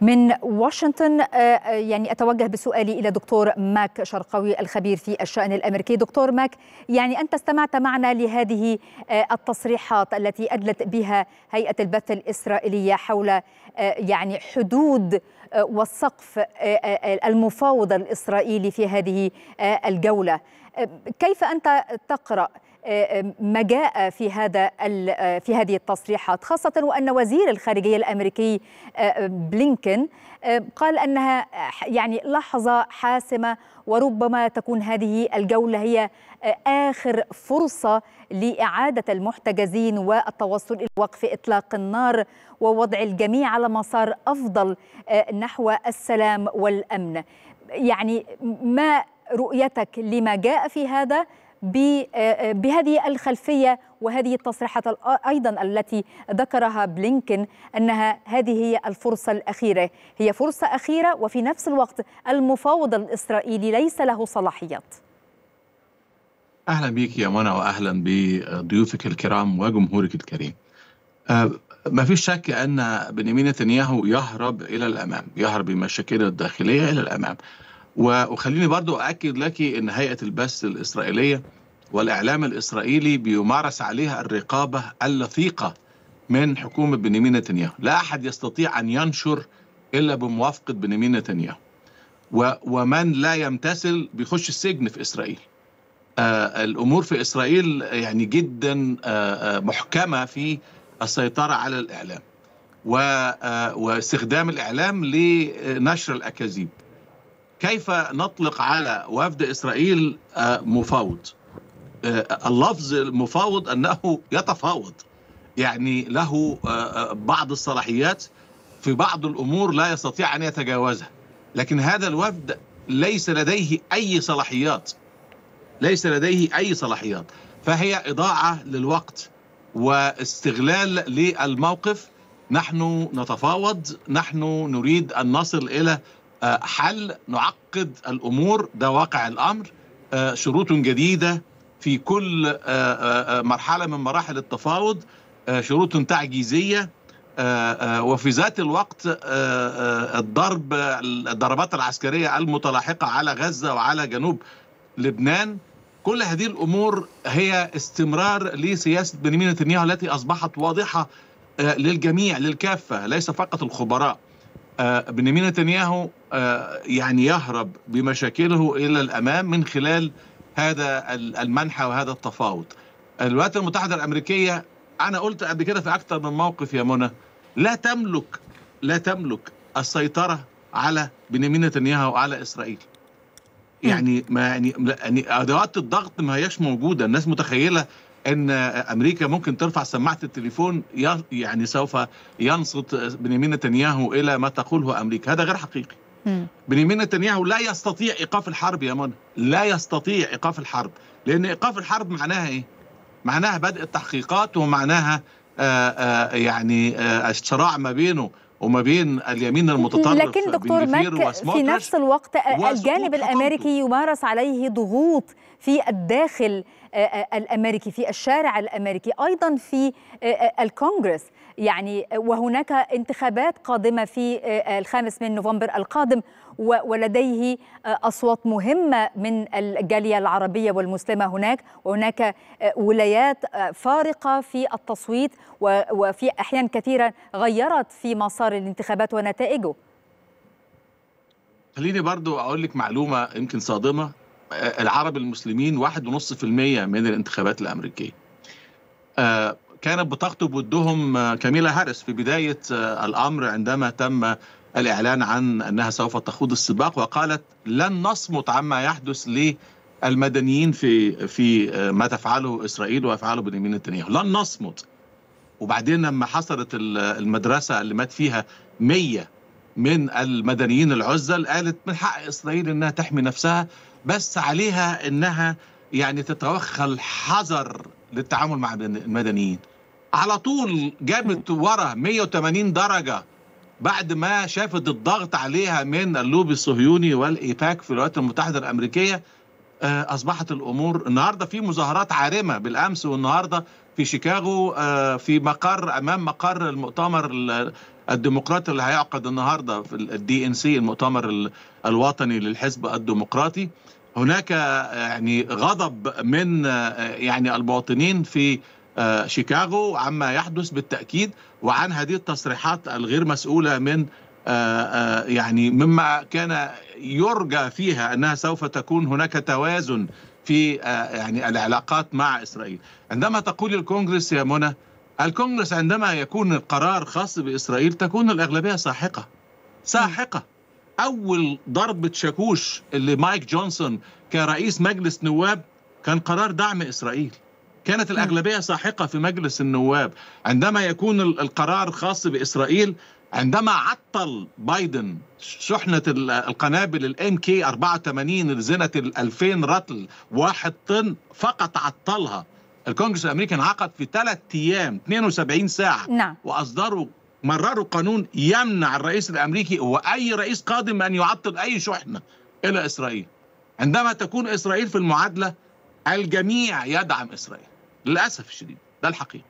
من واشنطن آه، آه، يعني اتوجه بسؤالي الى دكتور ماك شرقوي الخبير في الشان الامريكي دكتور ماك يعني انت استمعت معنا لهذه آه، التصريحات التي ادلت بها هيئه البث الاسرائيليه حول يعني حدود والسقف المفاوض الاسرائيلي في هذه الجوله كيف انت تقرا ما جاء في هذا في هذه التصريحات خاصة وأن وزير الخارجية الأمريكي آه، بلينكن آه، قال أنها يعني لحظة حاسمة وربما تكون هذه الجولة هي آه، آخر فرصة لإعادة المحتجزين والتوصل إلى وقف إطلاق النار ووضع الجميع على مسار أفضل نحو السلام والأمن يعني ما رؤيتك لما جاء في هذا آه، آه، بهذه الخلفية وهذه التصريحات أيضا التي ذكرها بلينكن أنها هذه هي الفرصة الأخيرة هي فرصة أخيرة وفي نفس الوقت المفاوض الإسرائيلي ليس له صلاحيات أهلا بك يا منى وأهلا بضيوفك الكرام وجمهورك الكريم آه، ما فيش شك أن بنيامين نتنياهو يهرب إلى الأمام يهرب بمشاكله الداخلية إلى الأمام وخليني برضو أؤكد لك أن هيئة البث الإسرائيلية والإعلام الإسرائيلي بيمارس عليها الرقابة اللثيقة من حكومة بنيامين نتنياهو لا أحد يستطيع أن ينشر إلا بموافقة بنيامين نتنياهو ومن لا يمتثل بيخش السجن في إسرائيل آه الأمور في إسرائيل يعني جدا آه, آه، محكمة في السيطرة على الإعلام آه، واستخدام الإعلام لنشر الأكاذيب كيف نطلق على وفد إسرائيل آه، مفاوض آه، اللفظ المفاوض أنه يتفاوض يعني له آه، بعض الصلاحيات في بعض الأمور لا يستطيع أن يتجاوزها لكن هذا الوفد ليس لديه أي صلاحيات ليس لديه أي صلاحيات فهي إضاعة للوقت واستغلال للموقف نحن نتفاوض نحن نريد أن نصل إلى آه، حل نعقد الامور ده واقع الامر آه، شروط جديده في كل آه، مرحله من مراحل التفاوض شروط تعجيزيه وفي ذات الوقت الضرب الضربات العسكريه المتلاحقه على غزه وعلى جنوب لبنان كل هذه الامور هي استمرار لسياسه بنيامين نتنياهو التي اصبحت واضحه للجميع للكافه ليس فقط الخبراء آه، بنيامين نتنياهو آه، يعني يهرب بمشاكله الى الامام من خلال هذا المنحى وهذا التفاوض. الولايات المتحده الامريكيه انا قلت قبل كده في اكثر من موقف يا منى لا تملك لا تملك السيطره على بنيامين نتنياهو وعلى اسرائيل. يعني ما يعني،, يعني ادوات الضغط ما هياش موجوده، الناس متخيله ان امريكا ممكن ترفع سماعه التليفون يعني سوف ينصت بنيامين نتنياهو الى ما تقوله امريكا هذا غير حقيقي بنيامين نتنياهو لا يستطيع ايقاف الحرب يا منى لا يستطيع ايقاف الحرب لان ايقاف الحرب معناها ايه معناها بدء التحقيقات ومعناها آآ آه، آآ آه، يعني آه، الصراع ما بينه وما بين اليمين المتطرف لكن دكتور ماك في نفس الوقت الجانب الامريكي يمارس عليه ضغوط في الداخل آه، آه، الامريكي في الشارع الامريكي ايضا في آه، الكونغرس يعني وهناك انتخابات قادمه في الخامس من نوفمبر القادم ولديه اصوات مهمه من الجاليه العربيه والمسلمه هناك وهناك ولايات فارقه في التصويت وفي احيان كثيره غيرت في مسار الانتخابات ونتائجه خليني برضو اقول لك معلومه يمكن صادمه العرب المسلمين 1.5% من الانتخابات الامريكيه. آه، كانت بتخطب ودهم آه، كاميلا هاريس في بدايه آه، الامر عندما تم الاعلان عن انها سوف تخوض السباق وقالت لن نصمت عما يحدث للمدنيين في في ما تفعله اسرائيل ويفعله بنيامين نتنياهو، لن نصمت. وبعدين لما حصلت المدرسه اللي مات فيها 100 من المدنيين العزل قالت من حق اسرائيل انها تحمي نفسها بس عليها انها يعني تتوخى الحذر للتعامل مع المدنيين على طول جابت ورا 180 درجه بعد ما شافت الضغط عليها من اللوبي الصهيوني والايباك في الولايات المتحده الامريكيه آه، اصبحت الامور النهارده في مظاهرات عارمه بالامس والنهارده في شيكاغو آه، في مقر امام مقر المؤتمر الديمقراطي اللي هيعقد النهارده في الدي ان سي المؤتمر الوطني للحزب الديمقراطي هناك آه، يعني غضب من آه، يعني المواطنين في شيكاغو عما يحدث بالتاكيد وعن هذه التصريحات الغير مسؤوله من يعني مما كان يرجى فيها انها سوف تكون هناك توازن في آه، يعني العلاقات مع اسرائيل عندما تقول الكونغرس يا منى الكونغرس عندما يكون القرار خاص باسرائيل تكون الاغلبيه ساحقه ساحقه اول ضربه شاكوش اللي مايك جونسون كرئيس مجلس نواب كان قرار دعم اسرائيل كانت الاغلبيه ساحقه في مجلس النواب عندما يكون القرار خاص باسرائيل عندما عطل بايدن شحنة القنابل الام كي 84 اللي زنت 2000 رطل واحد طن فقط عطلها الكونجرس الامريكي انعقد في ثلاث ايام 72 ساعه نعم. واصدروا مرروا قانون يمنع الرئيس الامريكي واي رئيس قادم ان يعطل اي شحنه الى اسرائيل عندما تكون اسرائيل في المعادله الجميع يدعم اسرائيل للاسف الشديد ده الحقيقه